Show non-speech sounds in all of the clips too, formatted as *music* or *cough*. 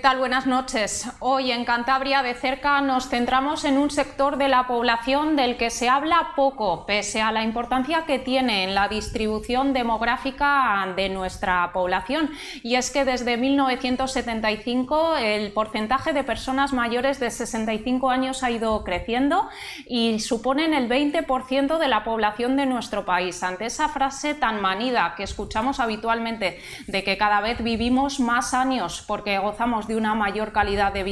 tal? Buenas noches. Hoy en Cantabria de cerca nos centramos en un sector de la población del que se habla poco, pese a la importancia que tiene en la distribución demográfica de nuestra población. Y es que desde 1975 el porcentaje de personas mayores de 65 años ha ido creciendo y suponen el 20% de la población de nuestro país. Ante esa frase tan manida que escuchamos habitualmente de que cada vez vivimos más años porque gozamos de una mayor calidad de vida,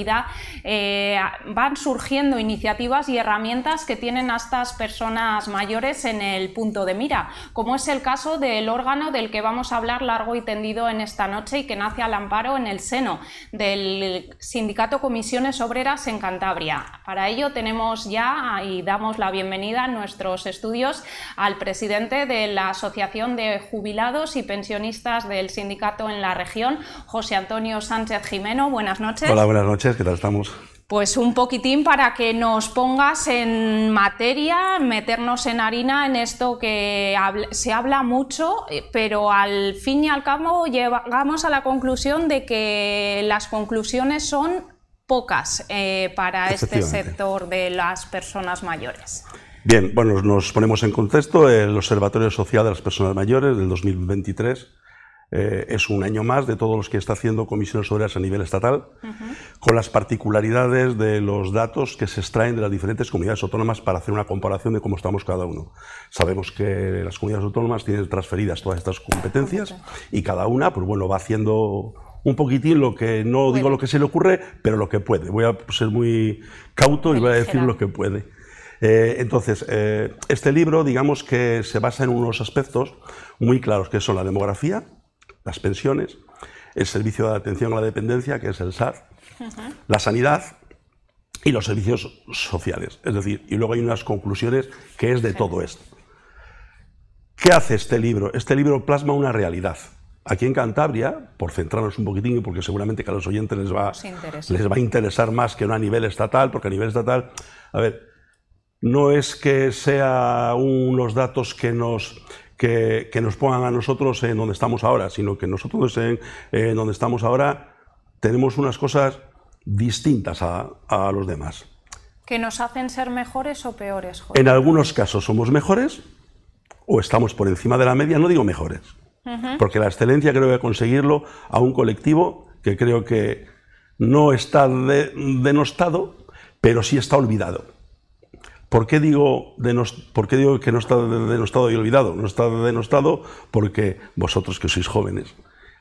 eh, van surgiendo iniciativas y herramientas que tienen a estas personas mayores en el punto de mira, como es el caso del órgano del que vamos a hablar largo y tendido en esta noche y que nace al amparo en el seno del Sindicato Comisiones Obreras en Cantabria. Para ello tenemos ya y damos la bienvenida a nuestros estudios al presidente de la Asociación de Jubilados y Pensionistas del Sindicato en la región, José Antonio Sánchez Jimeno. Buenas noches. Hola, buenas noches. ¿qué tal estamos? Pues un poquitín para que nos pongas en materia, meternos en harina en esto que se habla mucho, eh, pero al fin y al cabo llegamos a la conclusión de que las conclusiones son pocas eh, para este sector de las personas mayores. Bien, bueno, nos ponemos en contexto el Observatorio Social de las Personas Mayores del 2023 eh, es un año más de todos los que está haciendo comisiones obreras a nivel estatal, con las particularidades de los datos que se extraen de las diferentes comunidades autónomas para hacer una comparación de cómo estamos cada uno. Sabemos que las comunidades autónomas tienen transferidas todas estas competencias y cada una, pues bueno, va haciendo un poquitín lo que no digo lo que se le ocurre, pero lo que puede. Voy a ser muy cauto y voy a decir lo que puede. Eh, entonces, eh, este libro, digamos que se basa en unos aspectos muy claros, que son la demografía, las pensiones, el servicio de atención a la dependencia, que es el SAR, la sanidad y los servicios sociales. Es decir, y luego hay unas conclusiones que es de todo esto. ¿Qué hace este libro? Este libro plasma una realidad. Aquí en Cantabria, por centrarnos un poquitín, porque seguramente que a los oyentes les va, les va a interesar más que a nivel estatal, porque a nivel estatal, a ver, no es que sea unos datos que nos que, nos pongan a nosotros en donde estamos ahora, sino que nosotros en, donde estamos ahora tenemos unas cosas distintas a, los demás. ¿Que nos hacen ser mejores o peores? En algunos casos somos mejores o estamos por encima de la media, no digo mejores, porque la excelencia creo que conseguirlo a un colectivo que creo que no está denostado, pero sí está olvidado. ¿Por qué, digo que no está denostado y olvidado? No está denostado porque vosotros que sois jóvenes,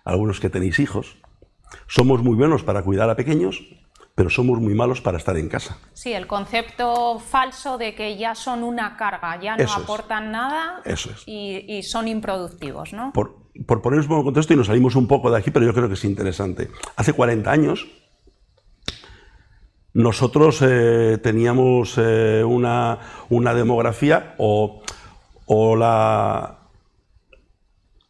algunos que tenéis hijos, somos muy buenos para cuidar a pequeños, pero somos muy malos para estar en casa. Sí, el concepto falso de que ya son una carga, ya no aportan nada y, son improductivos, ¿no? Por, por un poco en contexto y nos salimos un poco de aquí, pero yo creo que es interesante. Hace 40 años, nosotros eh, teníamos eh, una, demografía o, la,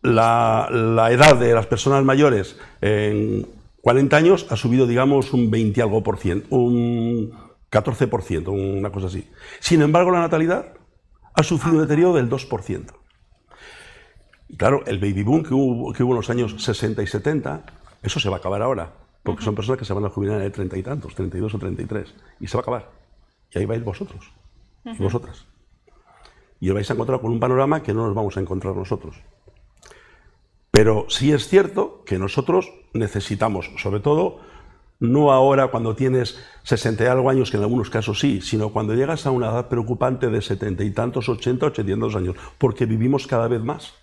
la, edad de las personas mayores en 40 años ha subido, digamos, un 20 algo por ciento, un 14%, por ciento, una cosa así. Sin embargo, la natalidad ha sufrido un deterioro del 2%. por Y claro, el baby boom que hubo, que hubo en los años 60 y 70, eso se va a acabar ahora porque son personas que se van a jubilar en treinta y tantos, treinta y dos o treinta y tres, y se va a acabar. Y ahí vais vosotros vosotras. Y os vais a encontrar con un panorama que no nos vamos a encontrar nosotros. Pero sí es cierto que nosotros necesitamos, sobre todo, no ahora cuando tienes 60 y algo años, que en algunos casos sí, sino cuando llegas a una edad preocupante de 70 y tantos, 80, dos años, porque vivimos cada vez más.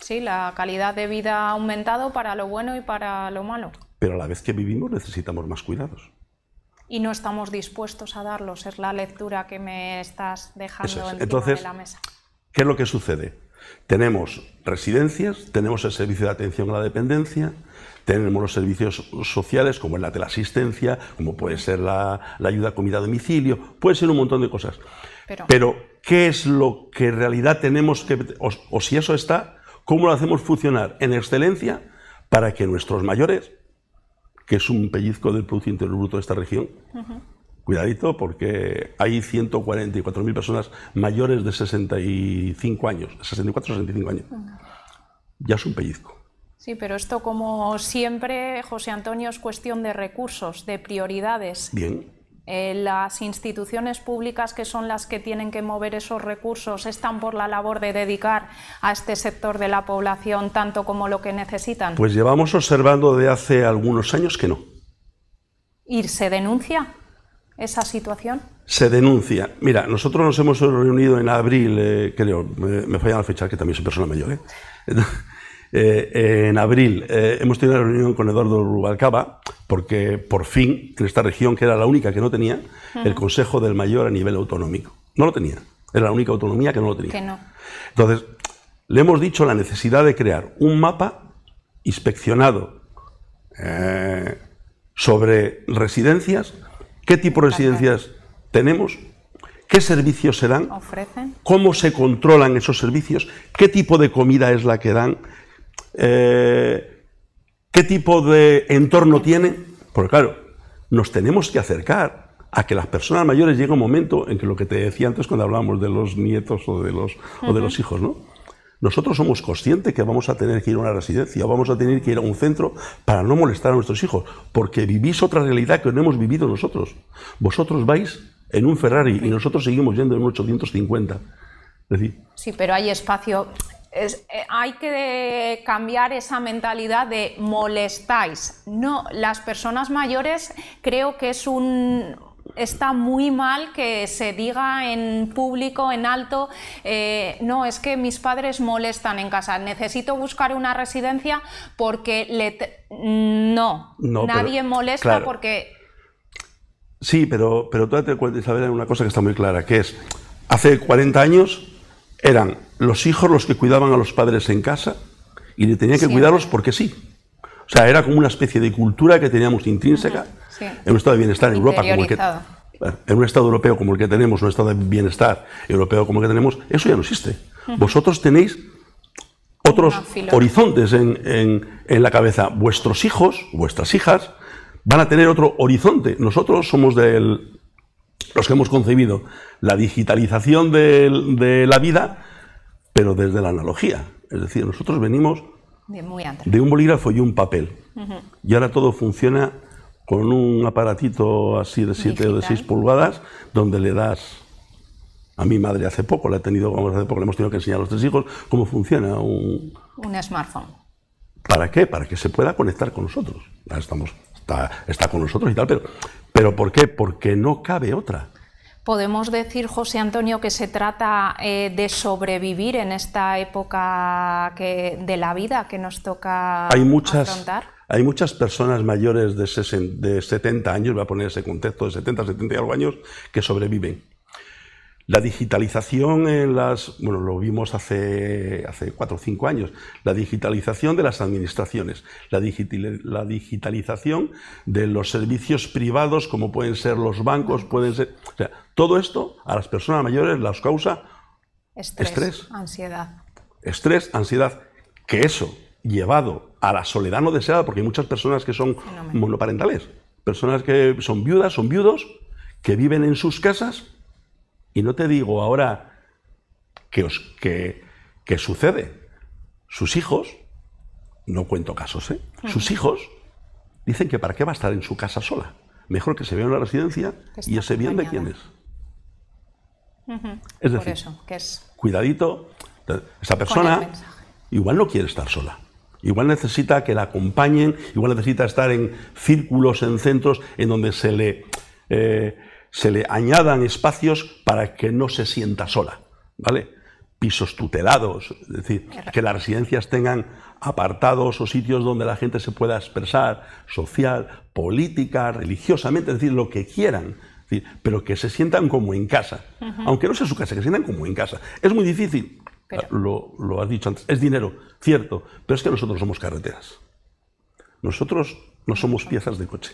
Sí, la calidad de vida ha aumentado para lo bueno y para lo malo pero a la vez que vivimos necesitamos más cuidados. Y no estamos dispuestos a darlos, es la lectura que me estás dejando en de la mesa. ¿Qué es lo que sucede? Tenemos residencias, tenemos el servicio de atención a la dependencia, tenemos los servicios sociales como es la teleasistencia, como puede ser la, ayuda a comida a domicilio, puede ser un montón de cosas. Pero, ¿qué es lo que en realidad tenemos que, o si eso está, cómo lo hacemos funcionar en excelencia para que nuestros mayores que es un pellizco del Producto Interior Bruto de esta región. Cuidadito, porque hay 144.000 personas mayores de 65 años, 64 65 años. Ya es un pellizco. Sí, pero esto, como siempre, José Antonio, es cuestión de recursos, de prioridades. Bien. Eh, las instituciones públicas que son las que tienen que mover esos recursos están por la labor de dedicar a este sector de la población tanto como lo que necesitan? Pues llevamos observando de hace algunos años que no. ¿Y se denuncia esa situación? Se denuncia. Mira, nosotros nos hemos reunido en abril, eh, creo, me, falla fallan la que también soy persona mayor. ¿eh? Eh, eh, en abril eh, hemos tenido una reunión con Eduardo Rubalcaba, porque por fin, en esta región, que era la única que no tenía, el Consejo del Mayor a nivel autonómico. No lo tenía. Era la única autonomía que no lo tenía. Entonces, le hemos dicho la necesidad de crear un mapa inspeccionado sobre residencias, qué tipo de residencias tenemos, qué servicios se dan, cómo se controlan esos servicios, qué tipo de comida es la que dan, eh, qué tipo de entorno tiene, porque claro, nos tenemos que acercar a que las personas mayores a un momento en que lo que te decía antes cuando hablábamos de los nietos o de los, o de los hijos, ¿no? Nosotros somos conscientes que vamos a tener que ir a una residencia, vamos a tener que ir a un centro para no molestar a nuestros hijos, porque vivís otra realidad que no hemos vivido nosotros. Vosotros vais en un Ferrari y nosotros seguimos yendo en un 850. decir, sí, pero hay espacio eh, hay que eh, cambiar esa mentalidad de molestáis. No, las personas mayores creo que es un, está muy mal que se diga en público, en alto, eh, no, es que mis padres molestan en casa, necesito buscar una residencia porque le no, nadie molesta porque... Sí, pero, pero tú date cuenta, Isabel, una cosa que está muy clara, que es, hace 40 años eran los hijos los que cuidaban a los padres en casa y le tenían que cuidarlos porque sí. O sea, era como una especie de cultura que teníamos intrínseca en un estado de bienestar en Europa como el en un estado europeo como el que tenemos, un estado de bienestar europeo como el que tenemos, eso ya no existe. Vosotros tenéis otros horizontes en, la cabeza. Vuestros hijos, vuestras hijas, van a tener otro horizonte. Nosotros somos del los que hemos concebido la digitalización de, la vida, pero desde la analogía. Es decir, nosotros venimos de un bolígrafo y un papel. Y ahora todo funciona con un aparatito así de 7 o de 6 pulgadas, donde le das... A mi madre hace poco, la he tenido, vamos, hace poco le hemos tenido que enseñar a los tres hijos cómo funciona un... Un smartphone. ¿Para qué? Para que se pueda conectar con nosotros. Estamos, está, está con nosotros y tal, pero ¿Pero por qué? Porque no cabe otra. Podemos decir, José Antonio, que se trata eh, de sobrevivir en esta época de la vida que nos toca hay muchas, Hay muchas personas mayores de, de 70 años, voy a poner ese contexto de 70, 70 y algo años, que sobreviven la digitalización en las, bueno, lo vimos hace, hace cuatro o cinco años, la digitalización de las administraciones, la, la, digitalización de los servicios privados como pueden ser los bancos, pueden ser, o sea, todo esto a las personas mayores las causa estrés, ansiedad. Estrés, ansiedad, que eso llevado a la soledad no deseada, porque hay muchas personas que son monoparentales, personas que son viudas, son viudos, que viven en sus casas y no te digo ahora que, sucede. Sus hijos, no cuento casos, ¿eh? sus hijos dicen que para qué va a estar en su casa sola. Mejor que se vea en una residencia y ese bien de quién es. Es decir, cuidadito, esa persona igual no quiere estar sola. Igual necesita que la acompañen, igual necesita estar en círculos, en centros, en donde se le eh, se le añadan espacios para que no se sienta sola, ¿vale? Pisos tutelados, es decir, que las residencias tengan apartados o sitios donde la gente se pueda expresar, social, política, religiosamente, es decir, lo que quieran, pero que se sientan como en casa, aunque no sea su casa, que se sientan como en casa. Es muy difícil, lo, lo has dicho antes, es dinero, cierto, pero es que nosotros somos carreteras. Nosotros no somos piezas de coche.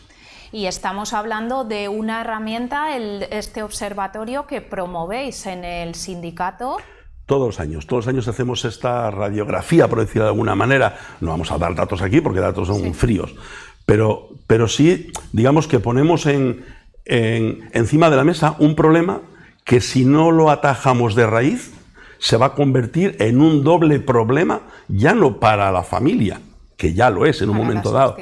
Y estamos hablando de una herramienta, el, este observatorio que promovéis en el sindicato. Todos los años, todos los años hacemos esta radiografía, por decirlo de alguna manera. No vamos a dar datos aquí porque datos son fríos, pero, pero sí, digamos que ponemos en, encima de la mesa un problema que si no lo atajamos de raíz, se va a convertir en un doble problema, ya no para la familia, que ya lo es en un momento dado,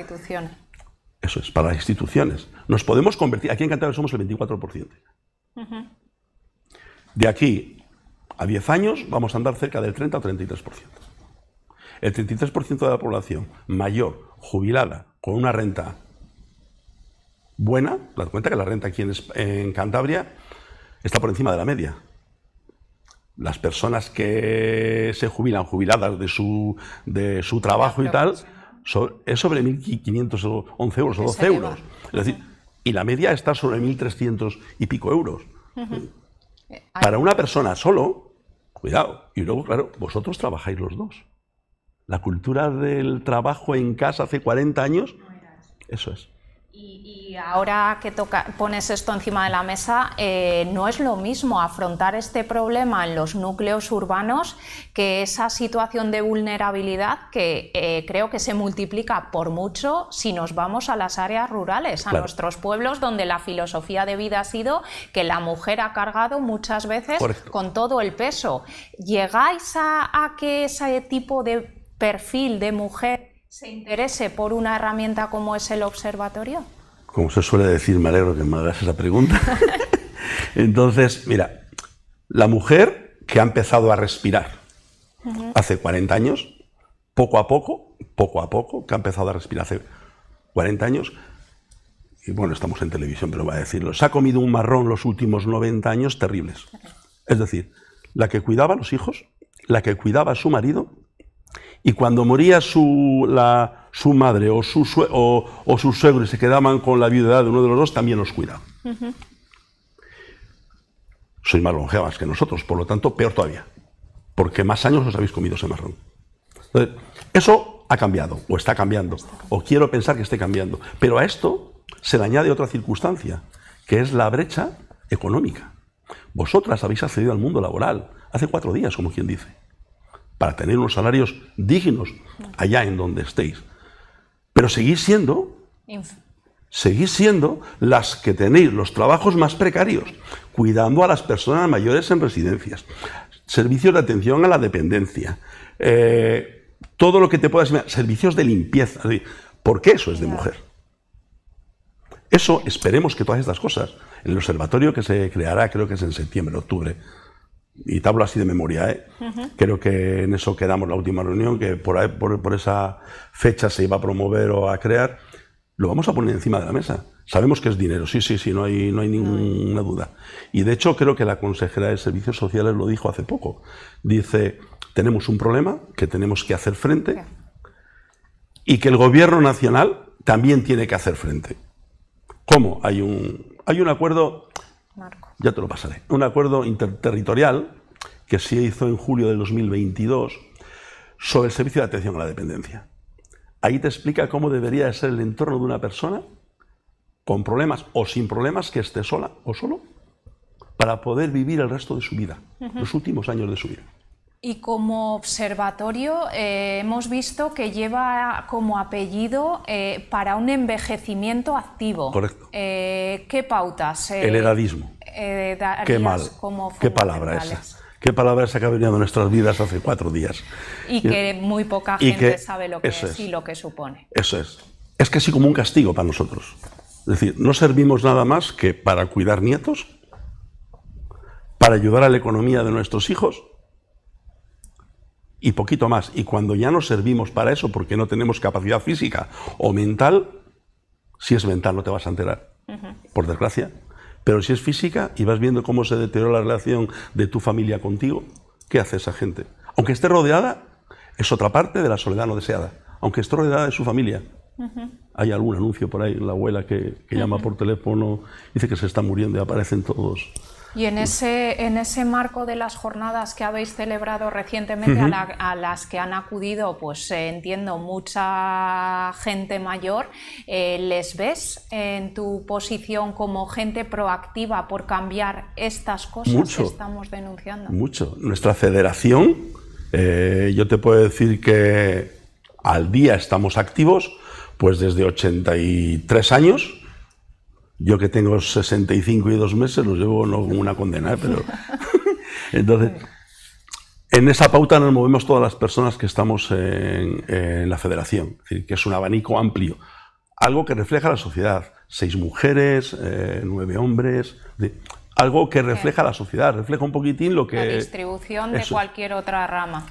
eso es, para las instituciones. Nos podemos convertir, aquí en Cantabria somos el 24%. De aquí a 10 años vamos a andar cerca del 30 o 33%. El 33% de la población mayor, jubilada, con una renta buena, dad cuenta que la renta aquí en, Cantabria está por encima de la media. Las personas que se jubilan, jubiladas de de su trabajo y tal, es sobre 1.511 euros o 12 euros. y la media está sobre 1.300 y pico euros. Eh, para una persona solo, cuidado. Y luego, claro, vosotros trabajáis los dos. La cultura del trabajo en casa hace 40 años, eso es. Y, ahora que toca, pones esto encima de la mesa, eh, no es lo mismo afrontar este problema en los núcleos urbanos que esa situación de vulnerabilidad que eh, creo que se multiplica por mucho si nos vamos a las áreas rurales, a nuestros pueblos, donde la filosofía de vida ha sido que la mujer ha cargado muchas veces con todo el peso. ¿Llegáis a que ese tipo de perfil de mujer se interese por una herramienta como es el observatorio? Como se suele decir, me alegro que me hagas esa pregunta. *laughs* Entonces, mira, la mujer que ha empezado a respirar hace 40 años, poco a poco, poco a poco, que ha empezado a respirar hace 40 años, y bueno, estamos en televisión, pero va a decirlo, se ha comido un marrón los últimos 90 años terribles. Es decir, la que cuidaba a los hijos, la que cuidaba a su marido, y cuando moría su, madre o, su, suegro y se quedaban con la viudedad de uno de los dos, también los cuidaba. Sois más longevas que nosotros, por lo tanto, peor todavía, porque más años os habéis comido ese marrón. Entonces, eso ha cambiado, o está cambiando, o quiero pensar que esté cambiando, pero a esto se le añade otra circunstancia, que es la brecha económica. Vosotras habéis accedido al mundo laboral hace cuatro días, como quien dice para tener unos salarios dignos allá en donde estéis. Pero seguís siendo, seguís siendo las que tenéis los trabajos más precarios, cuidando a las personas mayores en residencias, servicios de atención a la dependencia, eh, todo lo que te puedas servicios de limpieza. ¿Por qué eso es de mujer? Eso esperemos que todas estas cosas, en el observatorio que se creará creo que es en septiembre, octubre y te así de memoria, ¿eh? creo que en eso quedamos la última reunión, que por, esa fecha se iba a promover o a crear, lo vamos a poner encima de la mesa. Sabemos que es dinero, sí, sí, sí, no hay, no hay ninguna duda. Y de hecho creo que la consejera de Servicios Sociales lo dijo hace poco. Dice, tenemos un problema que tenemos que hacer frente y que el Gobierno Nacional también tiene que hacer frente. ¿Cómo? Hay un, hay un acuerdo ya te lo pasaré. Un acuerdo interterritorial que se hizo en julio del 2022 sobre el servicio de atención a la dependencia. Ahí te explica cómo debería ser el entorno de una persona con problemas o sin problemas que esté sola o solo para poder vivir el resto de su vida, los últimos años de su vida. Y como observatorio eh, hemos visto que lleva como apellido eh, para un envejecimiento activo. Correcto. Eh, ¿Qué pautas? El edadismo. Qué mal. ¿Qué palabra esa. ¿Qué palabra esa que ha venido en nuestras vidas hace cuatro días? Y, que muy poca gente sabe lo que es y lo que supone. Eso es. Es casi como un castigo para nosotros. Es decir, no servimos nada más que para cuidar nietos, para ayudar a la economía de nuestros hijos y poquito más. Y cuando ya no servimos para eso porque no tenemos capacidad física o mental, si es mental no te vas a enterar, por desgracia. Pero si es física y vas viendo cómo se deteriora la relación de tu familia contigo, ¿qué hace esa gente? Aunque esté rodeada, es otra parte de la soledad no deseada. Aunque esté rodeada de su familia. Hay algún anuncio por ahí, la abuela que, llama por teléfono, dice que se está muriendo y aparecen todos y en ese, en ese marco de las jornadas que habéis celebrado recientemente, a, las que han acudido, pues eh, entiendo, mucha gente mayor, eh, ¿les ves en tu posición como gente proactiva por cambiar estas cosas que estamos denunciando? Mucho. Nuestra federación, eh, yo te puedo decir que al día estamos activos, pues desde 83 años yo que tengo 65 y dos meses, los llevo no como una condena, ¿eh? pero... *laughs* Entonces, en esa pauta nos movemos todas las personas que estamos en, la federación, que es un abanico amplio, algo que refleja la sociedad, seis mujeres, eh, nueve hombres, algo que refleja la sociedad, refleja un poquitín lo que... La distribución de cualquier otra rama.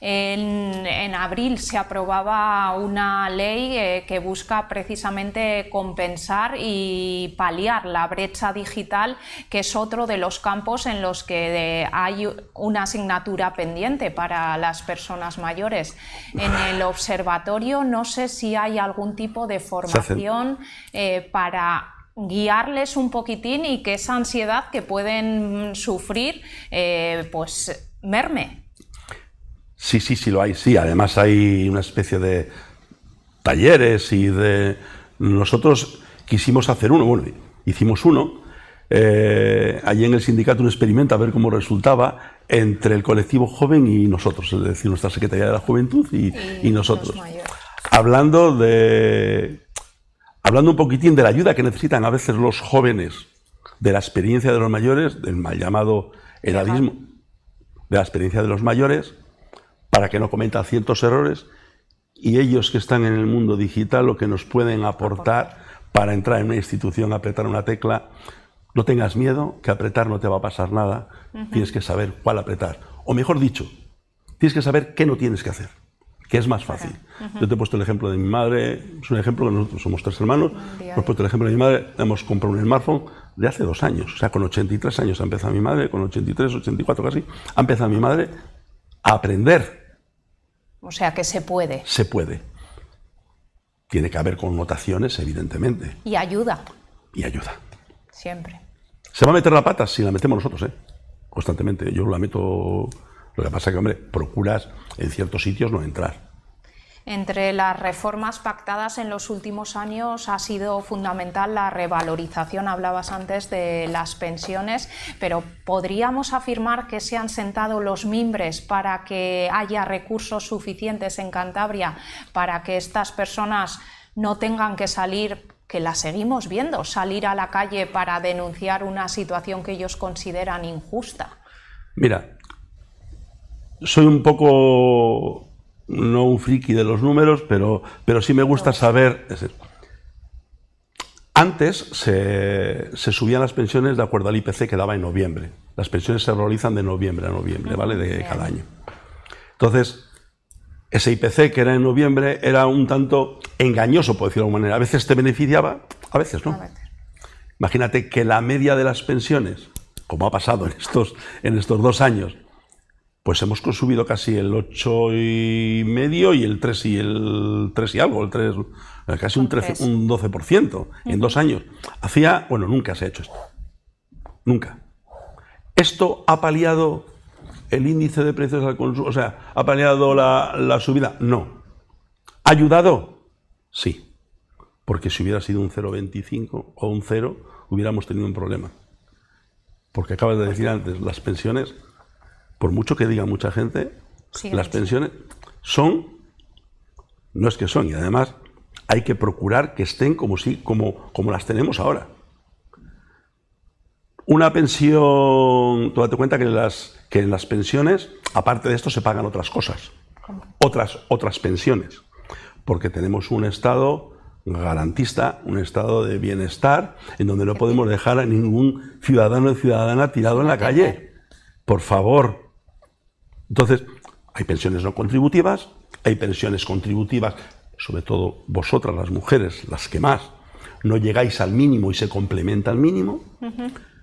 En, abril se aprobaba una ley eh, que busca precisamente compensar y paliar la brecha digital, que es otro de los campos en los que eh, hay una asignatura pendiente para las personas mayores. En el observatorio no sé si hay algún tipo de formación eh, para guiarles un poquitín y que esa ansiedad que pueden sufrir pues merme. Sí, sí, sí lo hay, sí. Además hay una especie de talleres y de... Nosotros quisimos hacer uno, bueno, hicimos uno, eh, allí en el sindicato un experimento a ver cómo resultaba entre el colectivo joven y nosotros, es decir, nuestra Secretaría de la Juventud y, nosotros. Hablando de... Hablando un poquitín de la ayuda que necesitan a veces los jóvenes, de la experiencia de los mayores, del mal llamado eradismo, de la experiencia de los mayores, para que no cometa ciertos errores y ellos que están en el mundo digital lo que nos pueden aportar para entrar en una institución, apretar una tecla. No tengas miedo, que apretar no te va a pasar nada. Tienes que saber cuál apretar. O mejor dicho, tienes que saber qué no tienes que hacer, que es más fácil. Yo te he puesto el ejemplo de mi madre, es un ejemplo que nosotros somos tres hermanos, por he puesto el ejemplo de mi madre, hemos comprado un smartphone de hace dos años, o sea, con 83 años ha empezado mi madre, con 83, 84 casi, ha empezado mi madre a aprender o sea que se puede. Se puede. Tiene que haber connotaciones, evidentemente. Y ayuda. Y ayuda. Siempre. Se va a meter la pata si la metemos nosotros, ¿eh? Constantemente. Yo la meto. Lo que pasa es que, hombre, procuras en ciertos sitios no entrar. Entre las reformas pactadas en los últimos años ha sido fundamental la revalorización, hablabas antes de las pensiones, pero ¿podríamos afirmar que se han sentado los mimbres para que haya recursos suficientes en Cantabria para que estas personas no tengan que salir que la seguimos viendo, salir a la calle para denunciar una situación que ellos consideran injusta. Mira, soy un poco no un friki de los números, pero, pero sí me gusta saber... antes se, subían las pensiones de acuerdo al IPC que daba en noviembre. Las pensiones se realizan de noviembre a noviembre, ¿vale? De cada año. Entonces, ese IPC que era en noviembre era un tanto engañoso, por decirlo de alguna manera. A veces te beneficiaba, a veces no. Imagínate que la media de las pensiones, como ha pasado estos, en estos dos años, pues hemos consumido casi el 8 y medio y el 3 y el 3 y algo, el 3, casi un, un 12% en dos años. Hacía, bueno, nunca se ha hecho esto. Nunca. Esto ha paliado el índice de precios al consumo, o sea, ha paliado la, la subida. No. ¿Ha ayudado? Sí. Porque si hubiera sido un 0,25 o un 0, hubiéramos tenido un problema. Porque acabas de decir pues antes, las pensiones por mucho que diga mucha gente, las pensiones son, no es que son, y además hay que procurar que estén como, como, como las tenemos ahora. Una pensión, tú date cuenta que, las, que en las pensiones, aparte de esto, se pagan otras cosas, otras, otras pensiones, porque tenemos un Estado garantista, un estado de bienestar en donde no podemos dejar a ningún ciudadano o ciudadana tirado en la calle. Por favor, entonces, hay pensiones no contributivas, hay pensiones contributivas, sobre todo vosotras las mujeres, las que más, no llegáis al mínimo y se complementa al mínimo.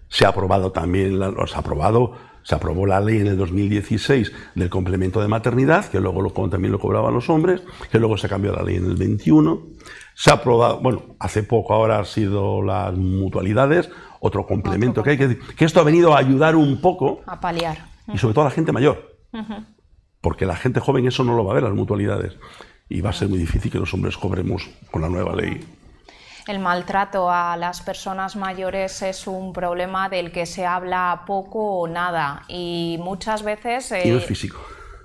Se ha aprobado también, la, se ha aprobado, se aprobó la ley en el 2016 del complemento de maternidad, que luego también lo cobraban los hombres, que luego se cambió la ley en el 21. Se ha aprobado, bueno, hace poco ahora han sido las mutualidades, otro complemento que hay que decir, que esto ha venido a ayudar un poco. A paliar. Y sobre todo a la gente mayor porque la gente joven eso no lo va a ver, las mutualidades. Y va a ser muy difícil que los hombres cobremos con la nueva ley. El maltrato a las personas mayores es un problema del que se habla poco o nada. Y muchas veces... Y eh, es físico.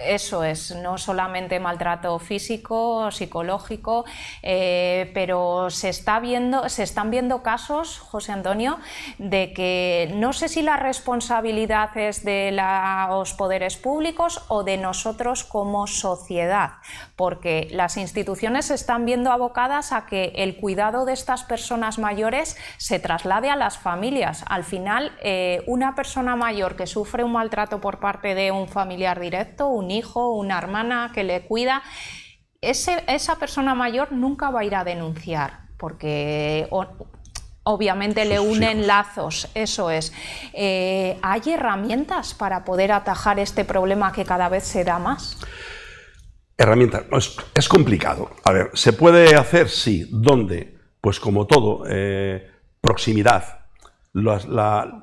Eso es, no solamente maltrato físico, psicológico, eh, pero se, está viendo, se están viendo casos, José Antonio, de que no sé si la responsabilidad es de los poderes públicos o de nosotros como sociedad, porque las instituciones se están viendo abocadas a que el cuidado de estas personas mayores se traslade a las familias. Al final, eh, una persona mayor que sufre un maltrato por parte de un familiar directo, un hijo, una hermana que le cuida, esa persona mayor nunca va a ir a denunciar, porque obviamente le unen lazos, eso es. Eh, ¿Hay herramientas para poder atajar este problema que cada vez se da más? Herramientas, es, complicado. A ver, ¿se puede hacer? Sí. ¿Dónde? Pues como todo, eh, proximidad. La,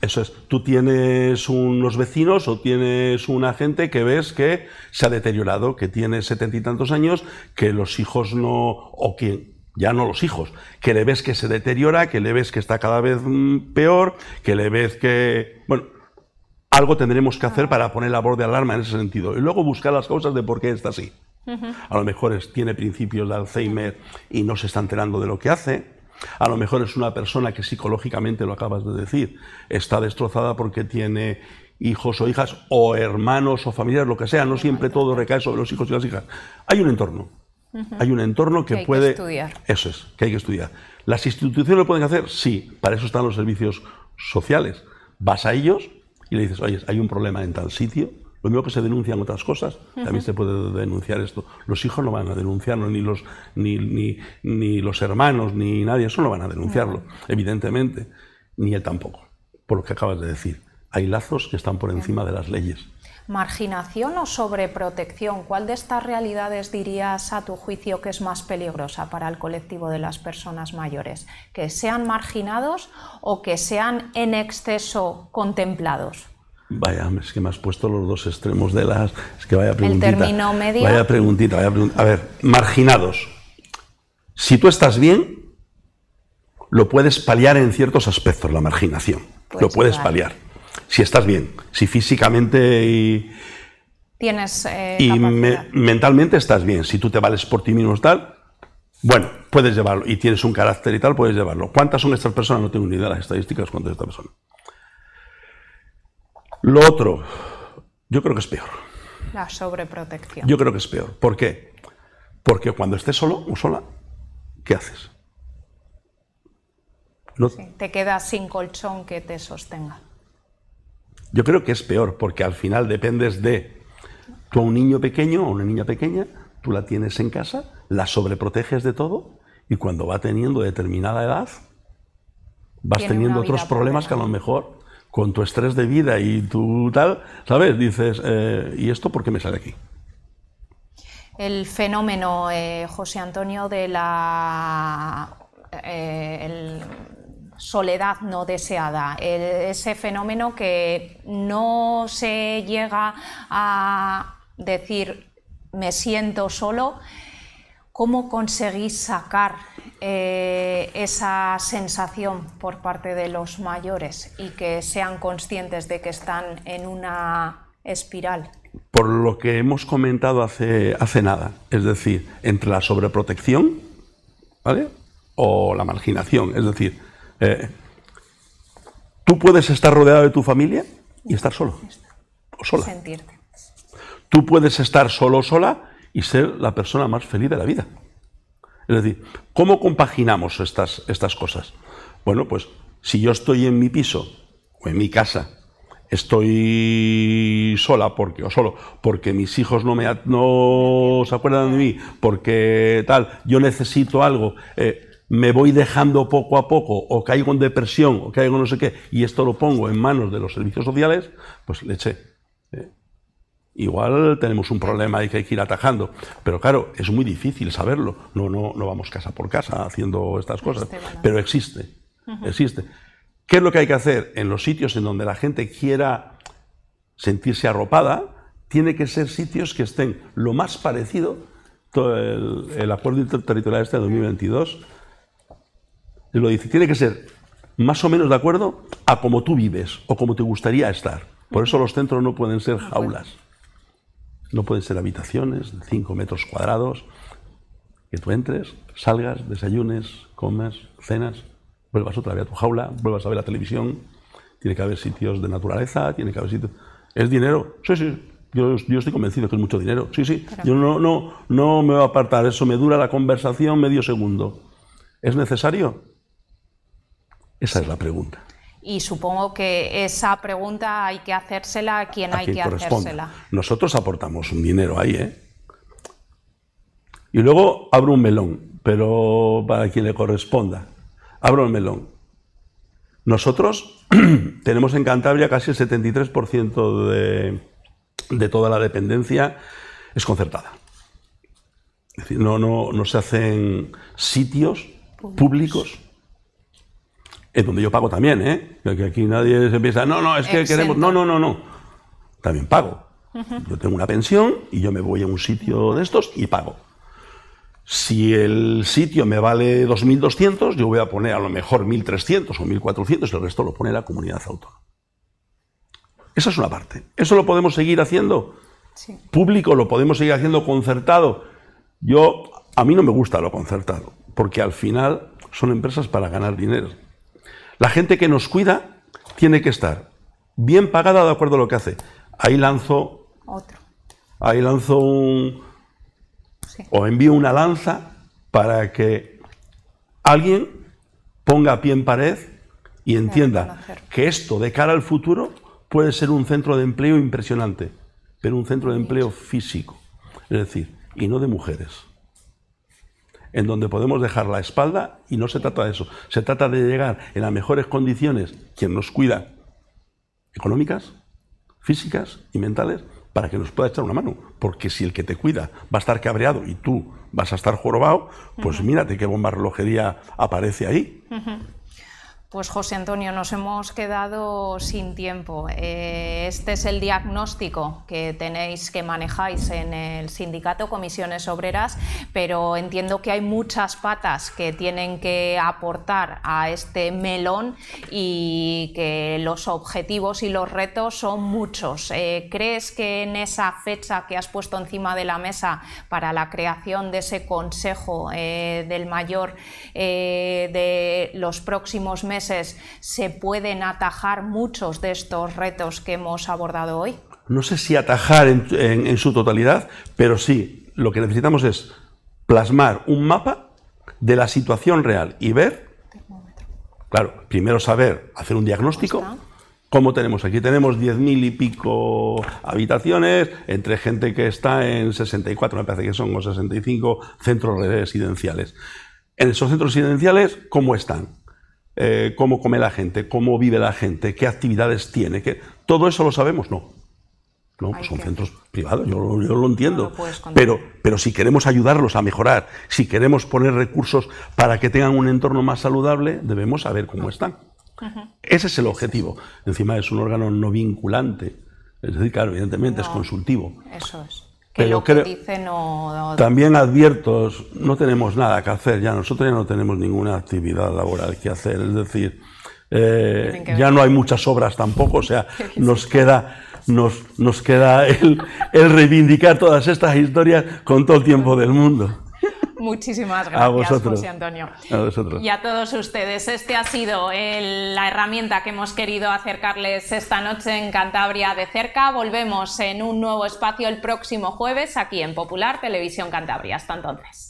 eso es. Tú tienes unos vecinos o tienes una gente que ves que se ha deteriorado, que tiene setenta y tantos años, que los hijos no, o que ya no los hijos, que le ves que se deteriora, que le ves que está cada vez mm, peor, que le ves que, bueno, algo tendremos que hacer ah. para poner la voz de alarma en ese sentido. Y luego buscar las causas de por qué está así. A lo mejor tiene principios de Alzheimer y no se está enterando de lo que hace a lo mejor es una persona que psicológicamente, lo acabas de decir, está destrozada porque tiene hijos o hijas o hermanos o familiares, lo que sea. No siempre todo recae sobre los hijos y las hijas. Hay un entorno. Hay un entorno que, hay puede... Que estudiar. Eso es, que hay que estudiar. ¿Las instituciones lo pueden hacer? Sí, para eso están los servicios sociales. Vas a ellos y le dices, oye, hay un problema en tal sitio, lo mismo que se denuncian otras cosas, también se puede denunciar esto. Los hijos no van a denunciarlo, ni los, ni, los hermanos, ni nadie, eso no van a denunciarlo, evidentemente, ni él tampoco, por lo que acabas de decir. Hay lazos que están por encima de las leyes. ¿Marginación o sobreprotección? ¿Cuál de estas realidades dirías a tu juicio que es más peligrosa para el colectivo de las personas mayores? ¿Que sean marginados o que sean en exceso contemplados? Vaya, es que me has puesto los dos extremos de las. Es que vaya preguntita. El término medio. Vaya preguntita, vaya preguntita. A ver, marginados. Si tú estás bien, lo puedes paliar en ciertos aspectos, la marginación. Pues lo puedes paliar. Si estás bien, si físicamente y. Tienes. Eh, y mentalmente estás bien. Si tú te vales por ti mismo, tal. Bueno, puedes llevarlo. Y tienes un carácter y tal, puedes llevarlo. ¿Cuántas son estas personas? No tengo ni idea de las estadísticas, cuántas son esta persona. Lo otro, yo creo que es peor. La sobreprotección. Yo creo que es peor. ¿Por qué? Porque cuando estés solo o sola, ¿qué haces? No... te quedas sin colchón que te sostenga. Yo creo que es peor, porque al final dependes de tú a un niño pequeño o una niña pequeña, tú la tienes en casa, la sobreproteges de todo y cuando va teniendo determinada edad, vas teniendo otros problemas que a lo mejor con tu estrés de vida y tu tal, ¿sabes? Dices, eh, ¿y esto por qué me sale aquí? El fenómeno, eh, José Antonio, de la eh, soledad no deseada, ese fenómeno que no se llega a decir me siento solo, ¿Cómo conseguís sacar eh, esa sensación por parte de los mayores y que sean conscientes de que están en una espiral? Por lo que hemos comentado hace, nada, es decir, entre la sobreprotección o la marginación, es decir, eh, tú puedes estar rodeado de tu familia y estar solo o sola. Sentirte. Tú puedes estar solo o sola y ser la persona más feliz de la vida. Es decir, ¿cómo compaginamos estas, estas cosas? Bueno, pues si yo estoy en mi piso o en mi casa, estoy sola porque o solo porque mis hijos no me no se acuerdan de mí porque tal yo necesito algo eh, me voy dejando poco a poco o caigo en depresión o caigo en no sé qué y esto lo pongo en manos de los servicios sociales pues le eché igual tenemos un problema y que hay que ir atajando. Pero claro, es muy difícil saberlo. No, no, no vamos casa por casa haciendo estas cosas. Este Pero existe, existe. ¿Qué es lo que hay que hacer? En los sitios en donde la gente quiera sentirse arropada, tiene que ser sitios que estén lo más parecido. el, acuerdo territorial este de 2022 lo dice, tiene que ser más o menos de acuerdo a como tú vives o cómo te gustaría estar. Por eso los centros no pueden ser jaulas. No pueden ser habitaciones de 5 metros cuadrados, que tú entres, salgas, desayunes, comas, cenas, vuelvas otra vez a tu jaula, vuelvas a ver la televisión, tiene que haber sitios de naturaleza, tiene que haber sitios... ¿Es dinero? Sí, sí, yo, estoy convencido que es mucho dinero. Sí, sí, yo no, no, no me voy a apartar, eso me dura la conversación medio segundo. ¿Es necesario? Esa es la pregunta. Y supongo que esa pregunta hay que hacérsela a quien hay que hacérsela. Nosotros aportamos un dinero ahí, ¿eh? Y luego abro un melón, pero para quien le corresponda. Abro el melón. Nosotros *clears throat* tenemos en Cantabria casi el 73% de, de toda la dependencia es concertada. Es decir, no, no, no se hacen sitios públicos es donde yo pago también, ¿eh? Que aquí nadie se piensa, no, no, es que queremos. No, no, no, no. También pago. Yo tengo una pensión y yo me voy a un sitio de estos y pago. Si el sitio me vale 2.200, yo voy a poner a lo mejor 1.300 o 1.400 y el resto lo pone la comunidad autónoma. Esa es una parte. ¿Eso lo podemos seguir haciendo? Público, lo podemos seguir haciendo concertado. Yo, a mí no me gusta lo concertado, porque al final son empresas para ganar dinero. La gente que nos cuida tiene que estar bien pagada de acuerdo a lo que hace. Ahí lanzo otro. Ahí lanzo un o envío una lanza para que alguien ponga pie en pared y entienda que esto de cara al futuro puede ser un centro de empleo impresionante, pero un centro de empleo físico, es decir, y no de mujeres en donde podemos dejar la espalda y no se trata de eso. Se trata de llegar en las mejores condiciones, quien nos cuida, económicas, físicas y mentales, para que nos pueda echar una mano. Porque si el que te cuida va a estar cabreado y tú vas a estar jorobado, pues mírate qué bomba relojería aparece ahí. Pues José Antonio, nos hemos quedado sin tiempo. Eh, este es el diagnóstico que tenéis, que manejáis en el sindicato Comisiones Obreras, pero entiendo que hay muchas patas que tienen que aportar a este melón y que los objetivos y los retos son muchos. Eh, ¿Crees que en esa fecha que has puesto encima de la mesa para la creación de ese Consejo eh, del Mayor de los próximos meses, se pueden atajar muchos de estos retos que hemos abordado hoy? No sé si atajar en, su totalidad, pero sí, lo que necesitamos es plasmar un mapa de la situación real y ver, claro, primero saber hacer un diagnóstico. ¿Cómo tenemos? Aquí tenemos 10.000 y pico habitaciones, entre gente que está en 64, me parece que son, o 65 centros residenciales. En esos centros residenciales, ¿cómo están? Eh, cómo come la gente, cómo vive la gente, qué actividades tiene, que todo eso lo sabemos, no. No, pues son centros privados, yo, lo entiendo. pero, pero si queremos ayudarlos a mejorar, si queremos poner recursos para que tengan un entorno más saludable, debemos saber cómo están. Ese es el objetivo. Encima es un órgano no vinculante, es decir, claro, evidentemente es consultivo. Eso es que lo que También advierto, no tenemos nada que hacer ya, nosotros ya no tenemos ninguna actividad laboral que hacer, es decir, eh, ya no hay muchas obras tampoco, o sea, *laughs* nos queda... Nos, nos queda el reivindicar todas estas historias con todo el tiempo del mundo. Muchísimas gracias, a José Antonio. Y a todos ustedes. Este ha sido la herramienta que hemos querido acercarles esta noche en Cantabria de cerca. Volvemos en un nuevo espacio el próximo jueves aquí en Popular Televisión Cantabria. Hasta entonces.